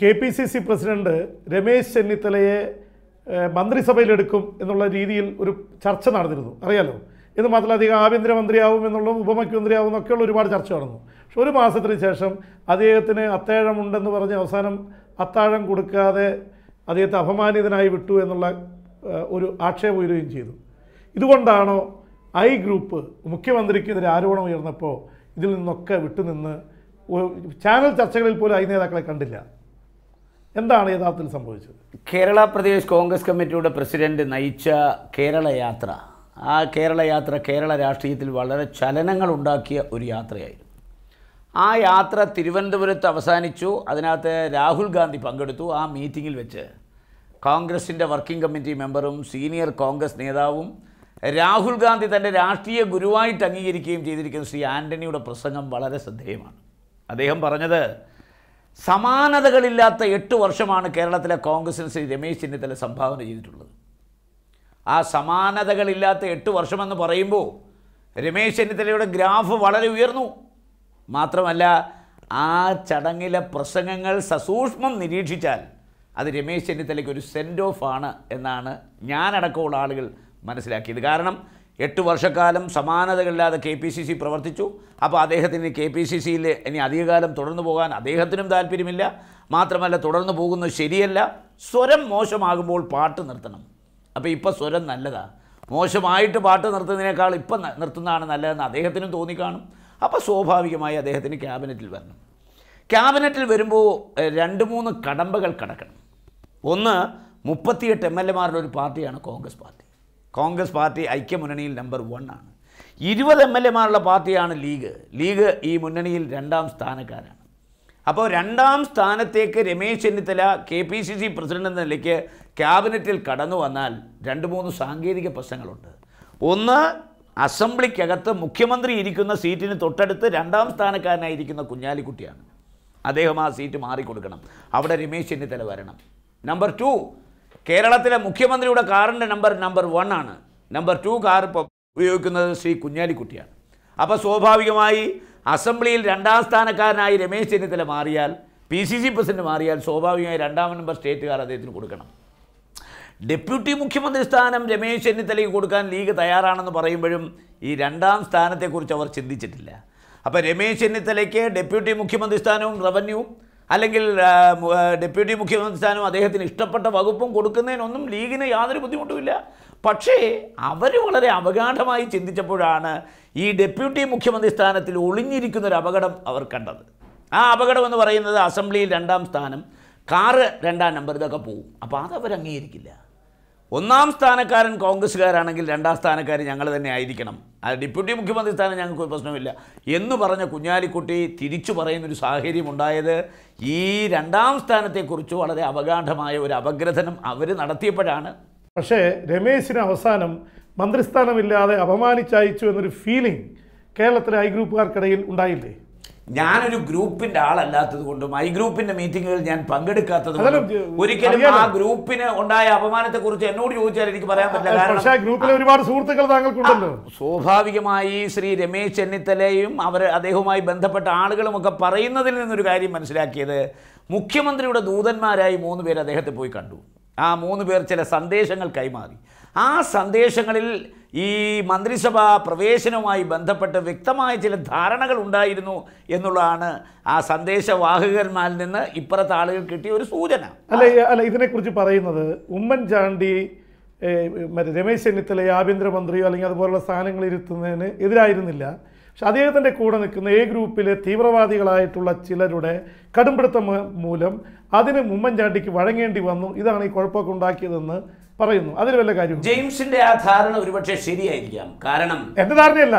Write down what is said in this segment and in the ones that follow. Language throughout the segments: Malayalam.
K P C C president Ramesh ചെന്നിത്തലയെ മന്ത്രിസഭയിലെടുക്കും എന്നുള്ള രീതിയിൽ ഒരു ചർച്ച നടന്നിരുന്നു അറിയാലോ എന്ന് മാത്രമല്ല അധികം ആഭ്യന്തരമന്ത്രിയാവും എന്നുള്ളതും ഉപമുഖ്യമന്ത്രിയാവും എന്നൊക്കെയുള്ള ഒരുപാട് ചർച്ച നടന്നു പക്ഷെ ഒരു മാസത്തിന് ശേഷം അദ്ദേഹത്തിന് അത്താഴമുണ്ടെന്ന് പറഞ്ഞ് അവസാനം അത്താഴം കൊടുക്കാതെ അദ്ദേഹത്തെ അപമാനിതനായി വിട്ടു എന്നുള്ള ഒരു ആക്ഷേപം ഉയരുകയും ചെയ്തു ഇതുകൊണ്ടാണോ ഐ ഗ്രൂപ്പ് മുഖ്യമന്ത്രിക്കെതിരെ ആരോപണം ഉയർന്നപ്പോൾ ഇതിൽ നിന്നൊക്കെ വിട്ടുനിന്ന് ചാനൽ ചർച്ചകളിൽ പോലും ഐ നേതാക്കളെ കണ്ടില്ല എന്താണ് യഥാർത്ഥത്തിൽ സംഭവിച്ചത് കേരള പ്രദേശ് കോൺഗ്രസ് കമ്മിറ്റിയുടെ പ്രസിഡന്റ് നയിച്ച കേരള യാത്ര ആ കേരള യാത്ര കേരള രാഷ്ട്രീയത്തിൽ വളരെ ചലനങ്ങൾ ഉണ്ടാക്കിയ ഒരു യാത്രയായിരുന്നു ആ യാത്ര തിരുവനന്തപുരത്ത് അവസാനിച്ചു അതിനകത്ത് രാഹുൽ ഗാന്ധി പങ്കെടുത്തു ആ മീറ്റിങ്ങിൽ വെച്ച് കോൺഗ്രസിൻ്റെ വർക്കിംഗ് കമ്മിറ്റി മെമ്പറും സീനിയർ കോൺഗ്രസ് നേതാവും രാഹുൽ ഗാന്ധി തൻ്റെ രാഷ്ട്രീയ ഗുരുവായിട്ട് അംഗീകരിക്കുകയും ചെയ്തിരിക്കുന്ന ശ്രീ ആൻ്റണിയുടെ പ്രസംഗം വളരെ ശ്രദ്ധേയമാണ് അദ്ദേഹം പറഞ്ഞത് സമാനതകളില്ലാത്ത എട്ട് വർഷമാണ് കേരളത്തിലെ കോൺഗ്രസിന് ശ്രീ രമേശ് ചെന്നിത്തല സംഭാവന ചെയ്തിട്ടുള്ളത് ആ സമാനതകളില്ലാത്ത എട്ട് വർഷമെന്ന് പറയുമ്പോൾ രമേശ് ചെന്നിത്തലയുടെ ഗ്രാഫ് വളരെ ഉയർന്നു മാത്രമല്ല ആ ചടങ്ങിലെ പ്രസംഗങ്ങൾ സസൂക്ഷ്മം നിരീക്ഷിച്ചാൽ അത് രമേശ് ചെന്നിത്തലയ്ക്ക് ഒരു സെൻഡ് ഓഫ് ആണ് എന്നാണ് ഞാനടക്കമുള്ള ആളുകൾ മനസ്സിലാക്കിയത് കാരണം എട്ട് വർഷക്കാലം സമാനതകളില്ലാതെ കെ പി സി സി പ്രവർത്തിച്ചു അപ്പോൾ അദ്ദേഹത്തിന് കെ പി സി സിയിൽ ഇനി അധികകാലം തുടർന്നു പോകാൻ അദ്ദേഹത്തിനും താല്പര്യമില്ല മാത്രമല്ല തുടർന്നു പോകുന്നത് ശരിയല്ല സ്വരം മോശമാകുമ്പോൾ പാട്ട് നിർത്തണം അപ്പോൾ ഇപ്പോൾ സ്വരം നല്ലതാണ് മോശമായിട്ട് പാട്ട് നിർത്തുന്നതിനേക്കാൾ ഇപ്പം നിർത്തുന്നതാണ് നല്ലതെന്ന് അദ്ദേഹത്തിനും തോന്നിക്കാണും അപ്പോൾ സ്വാഭാവികമായി അദ്ദേഹത്തിന് ക്യാബിനറ്റിൽ വരണം ക്യാബിനറ്റിൽ വരുമ്പോൾ രണ്ട് മൂന്ന് കടമ്പകൾ കടക്കണം ഒന്ന് മുപ്പത്തിയെട്ട് എം എൽ എമാരുടെ ഒരു പാർട്ടിയാണ് കോൺഗ്രസ് പാർട്ടി കോൺഗ്രസ് പാർട്ടി ഐക്യമുന്നണിയിൽ നമ്പർ വൺ ആണ് ഇരുപത് എം എൽ എമാരുള്ള പാർട്ടിയാണ് ലീഗ് ലീഗ് ഈ മുന്നണിയിൽ രണ്ടാം സ്ഥാനക്കാരാണ് അപ്പോൾ രണ്ടാം സ്ഥാനത്തേക്ക് Ramesh Chennithala K P C C president എന്ന നിലയ്ക്ക് ക്യാബിനറ്റിൽ കടന്നു വന്നാൽ രണ്ട് മൂന്ന് സാങ്കേതിക പ്രശ്നങ്ങളുണ്ട് ഒന്ന് അസംബ്ലിക്കകത്ത് മുഖ്യമന്ത്രി ഇരിക്കുന്ന സീറ്റിന് തൊട്ടടുത്ത് രണ്ടാം സ്ഥാനക്കാരനായിരിക്കുന്ന കുഞ്ഞാലിക്കുട്ടിയാണ് അദ്ദേഹം ആ സീറ്റ് മാറിക്കൊടുക്കണം അവിടെ രമേശ് ചെന്നിത്തല വരണം നമ്പർ ടു കേരളത്തിലെ മുഖ്യമന്ത്രിയുടെ കാറിൻ്റെ നമ്പർ നമ്പർ വൺ ആണ് നമ്പർ ടു കാർ ഇപ്പോൾ ഉപയോഗിക്കുന്നത് ശ്രീ കുഞ്ഞാലിക്കുട്ടിയാണ് അപ്പോൾ സ്വാഭാവികമായി അസംബ്ലിയിൽ രണ്ടാം സ്ഥാനക്കാരനായി രമേശ് ചെന്നിത്തല മാറിയാൽ പി സി സി പ്രസിഡന്റ് മാറിയാൽ സ്വാഭാവികമായി രണ്ടാം നമ്പർ സ്റ്റേറ്റുകാർ അദ്ദേഹത്തിന് കൊടുക്കണം ഡെപ്യൂട്ടി മുഖ്യമന്ത്രി സ്ഥാനം രമേശ് ചെന്നിത്തലയ്ക്ക് കൊടുക്കാൻ ലീഗ് തയ്യാറാണെന്ന് പറയുമ്പോഴും ഈ രണ്ടാം സ്ഥാനത്തെക്കുറിച്ച് അവർ ചിന്തിച്ചിട്ടില്ല അപ്പോൾ രമേശ് ചെന്നിത്തലയ്ക്ക് ഡെപ്യൂട്ടി മുഖ്യമന്ത്രി സ്ഥാനവും റവന്യൂവും അല്ലെങ്കിൽ ഡെപ്യൂട്ടി മുഖ്യമന്ത്രി സ്ഥാനം അദ്ദേഹത്തിന് ഇഷ്ടപ്പെട്ട വകുപ്പും കൊടുക്കുന്നതിനൊന്നും ലീഗിന് യാതൊരു ബുദ്ധിമുട്ടുമില്ല പക്ഷേ അവർ വളരെ അപഗാഠമായി ചിന്തിച്ചപ്പോഴാണ് ഈ ഡെപ്യൂട്ടി മുഖ്യമന്ത്രി സ്ഥാനത്തിൽ ഒളിഞ്ഞിരിക്കുന്ന ഒരു അപകടം അവർ കണ്ടത് ആ അപകടം എന്ന് പറയുന്നത് അസംബ്ലിയിൽ രണ്ടാം സ്ഥാനം കാറ് രണ്ടാം നമ്പർ ഇതൊക്കെ പോവും അപ്പോൾ അതവർ അംഗീകരിക്കില്ല ഒന്നാം സ്ഥാനക്കാരൻ കോൺഗ്രസ്സുകാരാണെങ്കിൽ രണ്ടാം സ്ഥാനക്കാർ ഞങ്ങൾ തന്നെ ആയിരിക്കണം അത് ഡെപ്യൂട്ടി മുഖ്യമന്ത്രി സ്ഥാനം ഞങ്ങൾക്ക് ഒരു പ്രശ്നമില്ല എന്ന് പറഞ്ഞ കുഞ്ഞാലിക്കുട്ടി തിരിച്ചു പറയുന്നൊരു സാഹചര്യം ഉണ്ടായത് ഈ രണ്ടാം സ്ഥാനത്തെക്കുറിച്ച് വളരെ അപകാഠമായ ഒരു അപഗ്രഥനം അവർ നടത്തിയപ്പോഴാണ് പക്ഷേ രമേശിന് അവസാനം മന്ത്രിസ്ഥാനമില്ലാതെ അപമാനിച്ചയച്ചു എന്നൊരു ഫീലിംഗ് കേരളത്തിലെ ഐ ഗ്രൂപ്പുകാർക്കിടയിൽ ഉണ്ടായില്ലേ ഞാനൊരു ഗ്രൂപ്പിന്റെ ആളല്ലാത്തത് കൊണ്ടും ഐ ഗ്രൂപ്പിന്റെ മീറ്റിങ്ങുകളിൽ ഞാൻ പങ്കെടുക്കാത്തത് കൊണ്ടും ഒരിക്കലും ആ ഗ്രൂപ്പിന് ഉണ്ടായ അപമാനത്തെ കുറിച്ച് എന്നോട് ചോദിച്ചാൽ എനിക്ക് പറയാൻ പറ്റില്ല കാരണം ഒരുപാട് സുഹൃത്തുക്കൾ താങ്കൾക്കുണ്ടല്ലോ സ്വാഭാവികമായി ശ്രീ രമേശ് ചെന്നിത്തലയും അവർ അദ്ദേഹവുമായി ബന്ധപ്പെട്ട ആളുകളും ഒക്കെ പറയുന്നതിൽ നിന്നൊരു കാര്യം മനസ്സിലാക്കിയത് മുഖ്യമന്ത്രിയുടെ ദൂതന്മാരായി മൂന്ന് പേര് അദ്ദേഹത്തെ പോയി കണ്ടു ആ മൂന്ന് പേർ ചില സന്ദേശങ്ങൾ കൈമാറി ആ സന്ദേശങ്ങളിൽ ഈ മന്ത്രിസഭാ പ്രവേശനവുമായി ബന്ധപ്പെട്ട് വ്യക്തമായ ചില ധാരണകൾ ഉണ്ടായിരുന്നു എന്നുള്ളതാണ് ആ സന്ദേശവാഹകന്മാരിൽ നിന്ന് ഇപ്പുറത്തെ ആളുകൾ കിട്ടിയ ഒരു സൂചന അല്ല അല്ല ഇതിനെക്കുറിച്ച് പറയുന്നത് ഉമ്മൻചാണ്ടി മറ്റേ രമേശ് ചെന്നിത്തല ആഭ്യന്തരമന്ത്രിയോ അല്ലെങ്കിൽ അതുപോലുള്ള സ്ഥാനങ്ങൾ ഇരുത്തുന്നതിന് എതിരായിരുന്നില്ല പക്ഷെ അദ്ദേഹത്തിൻ്റെ കൂടെ നിൽക്കുന്ന എ ഗ്രൂപ്പിലെ തീവ്രവാദികളായിട്ടുള്ള ചിലരുടെ കടുംപിടുത്തം മൂലം അതിന് ഉമ്മൻചാണ്ടിക്ക് വഴങ്ങേണ്ടി വന്നു ഇതാണ് ഈ കുഴപ്പമൊക്കെ ഉണ്ടാക്കിയതെന്ന് പറയുന്നു അതിൽ വല്ല കാര്യം ജെയിംസിന്റെ ആ ധാരണ ഒരുപക്ഷെ ശരിയായിരിക്കാം കാരണം എന്റെ ധാരണയല്ല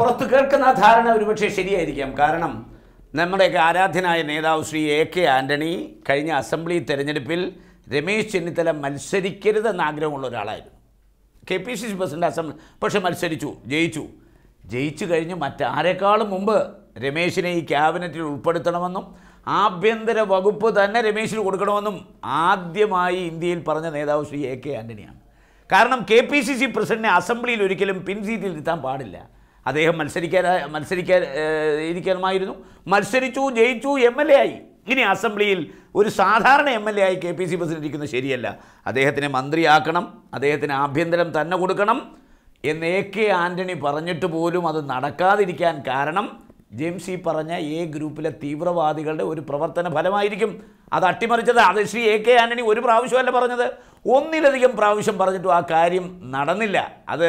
പുറത്ത് കേൾക്കുന്ന ആ ധാരണ ഒരുപക്ഷെ ശരിയായിരിക്കാം കാരണം നമ്മുടെയൊക്കെ ആരാധ്യനായ നേതാവ് ശ്രീ എ കെ ആന്റണി കഴിഞ്ഞ അസംബ്ലി തെരഞ്ഞെടുപ്പിൽ രമേശ് ചെന്നിത്തല മത്സരിക്കരുതെന്ന് ആഗ്രഹമുള്ള ഒരാളായിരുന്നു K P C C president assembly പക്ഷെ മത്സരിച്ചു ജയിച്ചു ജയിച്ചു കഴിഞ്ഞ് മറ്റാരെക്കാളും മുമ്പ് രമേശിനെ ഈ ക്യാബിനറ്റിൽ ഉൾപ്പെടുത്തണമെന്നും ആഭ്യന്തര വകുപ്പ് തന്നെ രമേശിന് കൊടുക്കണമെന്നും ആദ്യമായി ഇന്ത്യയിൽ പറഞ്ഞ നേതാവ് ശ്രീ എ കെ ആൻ്റണിയാണ് കാരണം കെ പി സി സി പ്രസിഡന്റിനെ അസംബ്ലിയിൽ ഒരിക്കലും പിൻസീറ്റിൽ നിർത്താൻ പാടില്ല അദ്ദേഹം മത്സരിക്കാൻ മത്സരിക്കാൻ ഇരിക്കണമായിരുന്നു മത്സരിച്ചു ജയിച്ചു എം എൽ എ ആയി ഇനി അസംബ്ലിയിൽ ഒരു സാധാരണ എം എൽ എ ആയി കെ പി സി പ്രസിഡന്റ് ഇരിക്കുന്നത് ശരിയല്ല അദ്ദേഹത്തിനെ മന്ത്രിയാക്കണം അദ്ദേഹത്തിന് ആഭ്യന്തരം തന്നെ കൊടുക്കണം എന്ന് എ കെ ആൻ്റണി പറഞ്ഞിട്ട് പോലും അത് നടക്കാതിരിക്കാൻ കാരണം ജെയിംസ് ഈ പറഞ്ഞ എ ഗ്രൂപ്പിലെ തീവ്രവാദികളുടെ ഒരു പ്രവർത്തന ഫലമായിരിക്കും അത് അട്ടിമറിച്ചത് അത് ശ്രീ എ കെ ആൻ്റണി ഒരു പ്രാവശ്യമല്ല പറഞ്ഞത് ഒന്നിലധികം പ്രാവശ്യം പറഞ്ഞിട്ടും ആ കാര്യം നടന്നില്ല അത്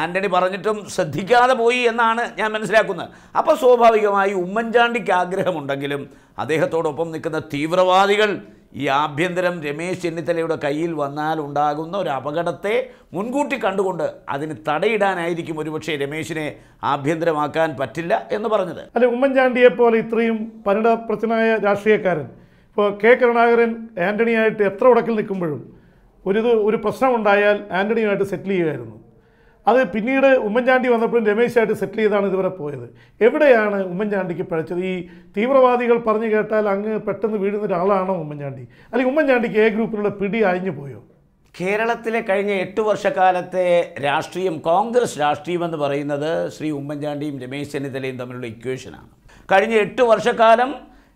ആൻ്റണി പറഞ്ഞിട്ടും ശ്രദ്ധിക്കാതെ പോയി എന്നാണ് ഞാൻ മനസ്സിലാക്കുന്നത് അപ്പോൾ സ്വാഭാവികമായി ഉമ്മൻചാണ്ടിക്ക് ആഗ്രഹമുണ്ടെങ്കിലും അദ്ദേഹത്തോടൊപ്പം നിൽക്കുന്ന തീവ്രവാദികൾ ഈ ആഭ്യന്തരം രമേശ് ചെന്നിത്തലയുടെ കയ്യിൽ വന്നാൽ ഉണ്ടാകുന്ന ഒരു അപകടത്തെ മുൻകൂട്ടി കണ്ടുകൊണ്ട് അതിന് തടയിടാനായിരിക്കും ഒരുപക്ഷെ രമേശിനെ ആഭ്യന്തരമാക്കാൻ പറ്റില്ല എന്ന് പറഞ്ഞത് അല്ലെ ഉമ്മൻചാണ്ടിയെ പോലെ ഇത്രയും പരിണപ്രസ്ഥനായ രാഷ്ട്രീയക്കാരൻ ഇപ്പോൾ കെ കരുണാകരൻ ആൻ്റണിയായിട്ട് എത്ര ഉടക്കിൽ നിൽക്കുമ്പോഴും ഒരു ഒരു പ്രശ്നമുണ്ടായാൽ ആൻ്റണിയുമായിട്ട് സെറ്റിൽ ചെയ്യുമായിരുന്നു അത് പിന്നീട് ഉമ്മൻചാണ്ടി വന്നപ്പോഴും രമേശായിട്ട് സെറ്റിൽ ചെയ്താണ് ഇതുവരെ പോയത് എവിടെയാണ് ഉമ്മൻചാണ്ടിക്ക് പഴച്ചത് ഈ തീവ്രവാദികൾ പറഞ്ഞു കേട്ടാൽ അങ്ങ് പെട്ടെന്ന് വീഴുന്ന ഒരാളാണോ ഉമ്മൻചാണ്ടി അല്ലെങ്കിൽ ഉമ്മൻചാണ്ടിക്ക് ഏ ഗ്രൂപ്പിലുള്ള പിടി അഴിഞ്ഞു പോയോ കേരളത്തിലെ കഴിഞ്ഞ എട്ട് വർഷക്കാലത്തെ രാഷ്ട്രീയം കോൺഗ്രസ് രാഷ്ട്രീയം എന്ന് പറയുന്നത് ശ്രീ ഉമ്മൻചാണ്ടിയും രമേശ് ചെന്നിത്തലയും തമ്മിലുള്ള ഇക്വേഷനാണ് കഴിഞ്ഞ എട്ട് വർഷക്കാലം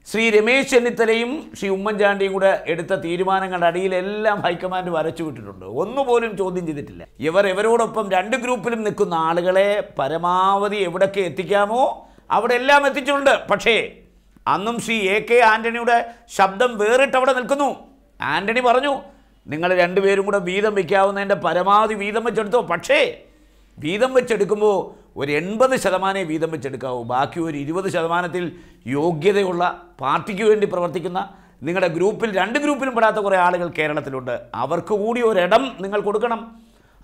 ശ്രീ രമേശ് ചെന്നിത്തലയും ശ്രീ ഉമ്മൻചാണ്ടിയും കൂടെ എടുത്ത തീരുമാനങ്ങളുടെ അടിയിലെല്ലാം ഹൈക്കമാൻഡ് വരച്ചു വിട്ടിട്ടുണ്ട് ഒന്നുപോലും ചോദ്യം ചെയ്തിട്ടില്ല ഇവർ ഇവരോടൊപ്പം രണ്ട് ഗ്രൂപ്പിലും നിൽക്കുന്ന ആളുകളെ പരമാവധി എവിടൊക്കെ എത്തിക്കാമോ അവിടെ എല്ലാം എത്തിച്ചിട്ടുണ്ട് പക്ഷേ അന്നും ശ്രീ എ കെ ആൻ്റണിയുടെ ശബ്ദം വേറിട്ട് അവിടെ നിൽക്കുന്നു ആൻ്റണി പറഞ്ഞു നിങ്ങൾ രണ്ടുപേരും കൂടെ വീതം വയ്ക്കാവുന്നതിൻ്റെ പരമാവധി വീതം വെച്ചെടുത്തോ പക്ഷേ വീതം വെച്ചെടുക്കുമ്പോൾ ഒരു എൺപത് ശതമാനമേ വീതം വെച്ചെടുക്കാവൂ ബാക്കി ഒരു ഇരുപത് ശതമാനത്തിൽ യോഗ്യതയുള്ള പാർട്ടിക്ക് വേണ്ടി പ്രവർത്തിക്കുന്ന നിങ്ങളുടെ ഗ്രൂപ്പിൽ രണ്ട് ഗ്രൂപ്പിലും പെടാത്ത കുറേ ആളുകൾ കേരളത്തിലുണ്ട് അവർക്ക് കൂടി ഒരിടം നിങ്ങൾ കൊടുക്കണം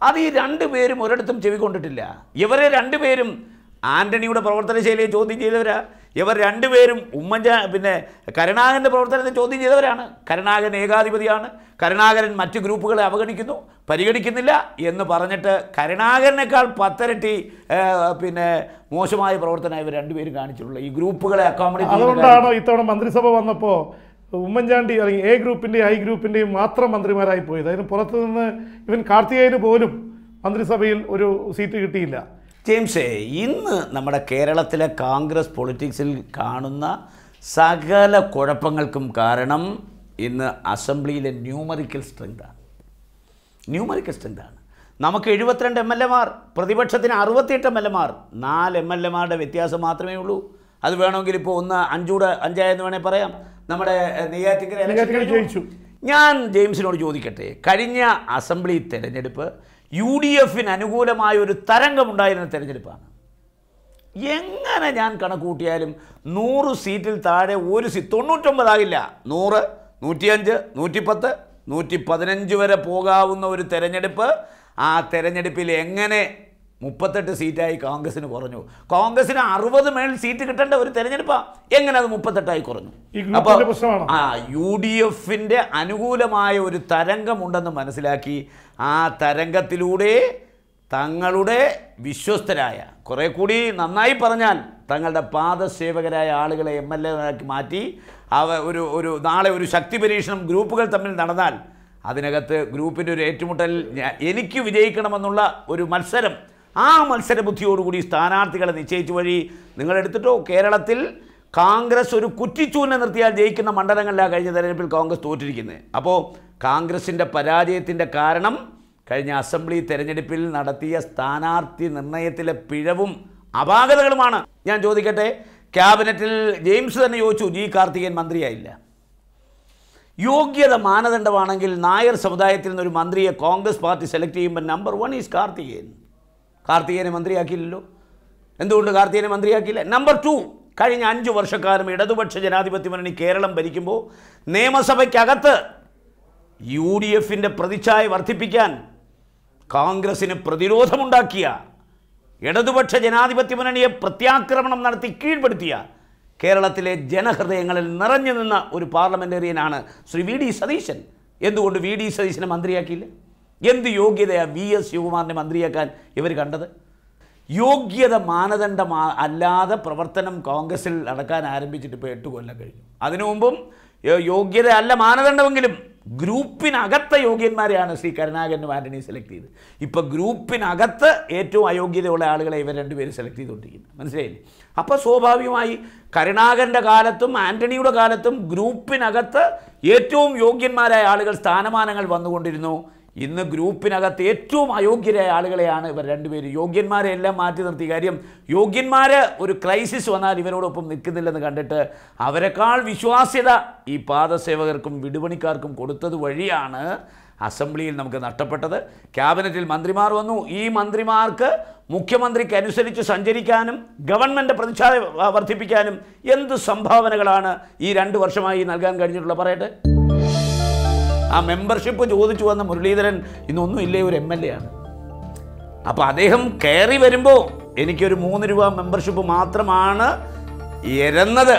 അത് ഈ രണ്ട് പേരും ഒരിടത്തും ചെവി കൊണ്ടിട്ടില്ല ഇവരെ രണ്ടുപേരും ആൻ്റണിയുടെ ശൈലിയെ ചോദ്യം ചെയ്തവരാ ഇവർ രണ്ടുപേരും ഉമ്മൻചാ പിന്നെ കരുണാകരൻ്റെ പ്രവർത്തനത്തെ ചോദ്യം ചെയ്തവരാണ് കരുണാകരൻ ഏകാധിപതിയാണ് കരുണാകരൻ മറ്റ് ഗ്രൂപ്പുകളെ അവഗണിക്കുന്നു പരിഗണിക്കുന്നില്ല എന്ന് പറഞ്ഞിട്ട് കരുണാകരനേക്കാൾ പത്തരട്ടി പിന്നെ മോശമായ പ്രവർത്തനം ഇവർ രണ്ടുപേരും കാണിച്ചിട്ടുള്ള ഈ ഗ്രൂപ്പുകളെ അക്കോമഡേറ്റ് അതുകൊണ്ടാണ് ഇത്തവണ മന്ത്രിസഭ വന്നപ്പോൾ ഉമ്മൻചാണ്ടി അല്ലെങ്കിൽ എ ഗ്രൂപ്പിൻ്റെയും ഐ ഗ്രൂപ്പിൻ്റെയും മാത്രം മന്ത്രിമാരായി പോയത് അതിന് പുറത്തുനിന്ന് ഇവൻ കാർത്തികേന് പോലും മന്ത്രിസഭയിൽ ഒരു സീറ്റ് കിട്ടിയില്ല ജെയിംസേ ഇന്ന് നമ്മുടെ കേരളത്തിലെ കോൺഗ്രസ് പൊളിറ്റിക്സിൽ കാണുന്ന സകല കുഴപ്പങ്ങൾക്കും കാരണം ഇന്ന് അസംബ്ലിയിലെ ന്യൂമറിക്കൽ സ്ട്രെങ്താണ് ന്യൂമറിക്കൽ സ്ട്രെങ്താണ് നമുക്ക് എഴുപത്തിരണ്ട് എം എൽ എമാർ പ്രതിപക്ഷത്തിന് അറുപത്തിയെട്ട് എം എൽ എമാർ നാല് എം എൽ എമാരുടെ വ്യത്യാസം മാത്രമേ ഉള്ളൂ അത് വേണമെങ്കിൽ ഇപ്പോൾ ഒന്ന് അഞ്ചൂടെ അഞ്ചായെന്ന് വേണമെങ്കിൽ പറയാം നമ്മുടെ നെയ്യാറ്റിക്കര ജയിച്ചു ഞാൻ ജെയിംസിനോട് ചോദിക്കട്ടെ കഴിഞ്ഞ അസംബ്ലി തെരഞ്ഞെടുപ്പ് യു ഡി എഫിന് അനുകൂലമായ ഒരു തരംഗമുണ്ടായിരുന്ന തിരഞ്ഞെടുപ്പാണ് എങ്ങനെ ഞാൻ കണക്ക് കൂട്ടിയാലും നൂറ് സീറ്റിൽ താഴെ ഒരു സീറ്റ് തൊണ്ണൂറ്റൊമ്പതാകില്ല നൂറ് നൂറ്റിയഞ്ച് നൂറ്റിപ്പത്ത് നൂറ്റി പതിനഞ്ച് വരെ പോകാവുന്ന ഒരു തെരഞ്ഞെടുപ്പ് ആ തെരഞ്ഞെടുപ്പിൽ എങ്ങനെ മുപ്പത്തെട്ട് സീറ്റായി കോൺഗ്രസിന് കുറഞ്ഞു കോൺഗ്രസിന് അറുപത് മേൽ സീറ്റ് കിട്ടേണ്ട ഒരു തെരഞ്ഞെടുപ്പാ എങ്ങനെ അത് മുപ്പത്തെട്ടായി കുറഞ്ഞു അപ്പോൾ ആ യു ഡി എഫിന്റെ അനുകൂലമായ ഒരു തരംഗമുണ്ടെന്ന് മനസ്സിലാക്കി ആ തരംഗത്തിലൂടെ തങ്ങളുടെ വിശ്വസ്തരായ കുറെ കൂടി നന്നായി പറഞ്ഞാൽ തങ്ങളുടെ പാദസേവകരായ ആളുകളെ എം എൽ ആക്കി മാറ്റി അവ ഒരു ഒരു നാളെ ഒരു ശക്തി പരീക്ഷണം ഗ്രൂപ്പുകൾ തമ്മിൽ നടന്നാൽ അതിനകത്ത് ഗ്രൂപ്പിൻ്റെ ഒരു ഏറ്റുമുട്ടൽ എനിക്ക് വിജയിക്കണമെന്നുള്ള ഒരു മത്സരം ആ മത്സരബുദ്ധിയോടുകൂടി സ്ഥാനാർത്ഥികളെ നിശ്ചയിച്ചു വഴി നിങ്ങളെടുത്തിട്ടോ കേരളത്തിൽ കോൺഗ്രസ് ഒരു കുറ്റിച്ചൂനെ നിർത്തിയാൽ ജയിക്കുന്ന മണ്ഡലങ്ങളിലാണ് കഴിഞ്ഞ തെരഞ്ഞെടുപ്പിൽ കോൺഗ്രസ് തോറ്റിരിക്കുന്നത് അപ്പോൾ കോൺഗ്രസിൻ്റെ പരാജയത്തിൻ്റെ കാരണം കഴിഞ്ഞ അസംബ്ലി തെരഞ്ഞെടുപ്പിൽ നടത്തിയ സ്ഥാനാർത്ഥി നിർണയത്തിലെ പിഴവും അപാകതകളുമാണ് ഞാൻ ചോദിക്കട്ടെ ക്യാബിനറ്റിൽ ജെയിംസ് തന്നെ ചോദിച്ചു ജി കാർത്തികൻ മന്ത്രിയായില്ല യോഗ്യത മാനദണ്ഡമാണെങ്കിൽ നായർ സമുദായത്തിൽ നിന്നൊരു മന്ത്രിയെ കോൺഗ്രസ് പാർട്ടി സെലക്ട് ചെയ്യുമ്പോൾ നമ്പർ വൺ ഈസ് കാർത്തികേയൻ കാർത്തികേനെ മന്ത്രിയാക്കിയില്ലല്ലോ എന്തുകൊണ്ട് കാർത്തികേനെ മന്ത്രിയാക്കിയില്ല നമ്പർ ടു കഴിഞ്ഞ അഞ്ച് വർഷക്കാലം ഇടതുപക്ഷ ജനാധിപത്യ മുന്നണി കേരളം ഭരിക്കുമ്പോൾ നിയമസഭയ്ക്കകത്ത് യു ഡി എഫിൻ്റെ പ്രതിച്ഛായ വർദ്ധിപ്പിക്കാൻ കോൺഗ്രസിന് പ്രതിരോധമുണ്ടാക്കിയ ഇടതുപക്ഷ ജനാധിപത്യ മുന്നണിയെ പ്രത്യാക്രമണം നടത്തി കീഴ്പ്പെടുത്തിയ കേരളത്തിലെ ജനഹൃദയങ്ങളിൽ നിറഞ്ഞു നിന്ന ഒരു പാർലമെൻറ്റേറിയനാണ് ശ്രീ വി ഡി സതീശൻ എന്തുകൊണ്ട് വി ഡി സതീശനെ മന്ത്രിയാക്കിയില്ലേ എന്ത് യോഗ്യതയാണ് വി എസ് ശിവകുമാറിനെ മന്ത്രിയാക്കാൻ ഇവർ കണ്ടത് യോഗ്യത മാനദണ്ഡം അല്ലാതെ പ്രവർത്തനം കോൺഗ്രസിൽ നടക്കാൻ ആരംഭിച്ചിട്ട് ഇപ്പോൾ എട്ട് കൊല്ലം കഴിഞ്ഞു അതിനു മുമ്പും യോഗ്യത അല്ല മാനദണ്ഡമെങ്കിലും ഗ്രൂപ്പിനകത്തെ യോഗ്യന്മാരെയാണ് ശ്രീ കരുണാകരനും ആൻ്റണി സെലക്ട് ചെയ്ത് ഇപ്പോൾ ഗ്രൂപ്പിനകത്ത് ഏറ്റവും അയോഗ്യതയുള്ള ആളുകളെ ഇവർ രണ്ടുപേരും സെലക്ട് ചെയ്തുകൊണ്ടിരിക്കുന്നത് മനസ്സിലായില്ലേ അപ്പോൾ സ്വാഭാവികമായി കരുണാകരൻ്റെ കാലത്തും ആൻ്റണിയുടെ കാലത്തും ഗ്രൂപ്പിനകത്ത് ഏറ്റവും യോഗ്യന്മാരായ ആളുകൾ സ്ഥാനമാനങ്ങൾ വന്നുകൊണ്ടിരുന്നു ഇന്ന് ഗ്രൂപ്പിനകത്ത് ഏറ്റവും അയോഗ്യരായ ആളുകളെയാണ് ഇവർ രണ്ടുപേരും യോഗ്യന്മാരെ എല്ലാം മാറ്റി നിർത്തി കാര്യം യോഗ്യന്മാർ ഒരു ക്രൈസിസ് വന്നാൽ ഇവരോടൊപ്പം നിൽക്കുന്നില്ലെന്ന് കണ്ടിട്ട് അവരെക്കാൾ വിശ്വാസ്യത ഈ പാദസേവകർക്കും വിടുപണിക്കാർക്കും കൊടുത്തത് വഴിയാണ് അസംബ്ലിയിൽ നമുക്ക് നഷ്ടപ്പെട്ടത് ക്യാബിനറ്റിൽ മന്ത്രിമാർ വന്നു ഈ മന്ത്രിമാർക്ക് മുഖ്യമന്ത്രിക്ക് അനുസരിച്ച് സഞ്ചരിക്കാനും ഗവൺമെൻറ് പ്രതിച്ഛായ വർദ്ധിപ്പിക്കാനും എന്ത് സംഭാവനകളാണ് ഈ രണ്ട് വർഷമായി നൽകാൻ കഴിഞ്ഞിട്ടുള്ളത് പറയട്ടെ ആ മെമ്പർഷിപ്പ് ചോദിച്ചു വന്ന മുരളീധരൻ ഇന്നൊന്നും ഇല്ലേ ഒരു എം എൽ എ ആണ് അപ്പോൾ അദ്ദേഹം കയറി വരുമ്പോൾ എനിക്കൊരു മൂന്ന് രൂപ മെമ്പർഷിപ്പ് മാത്രമാണ് ഇരന്നത്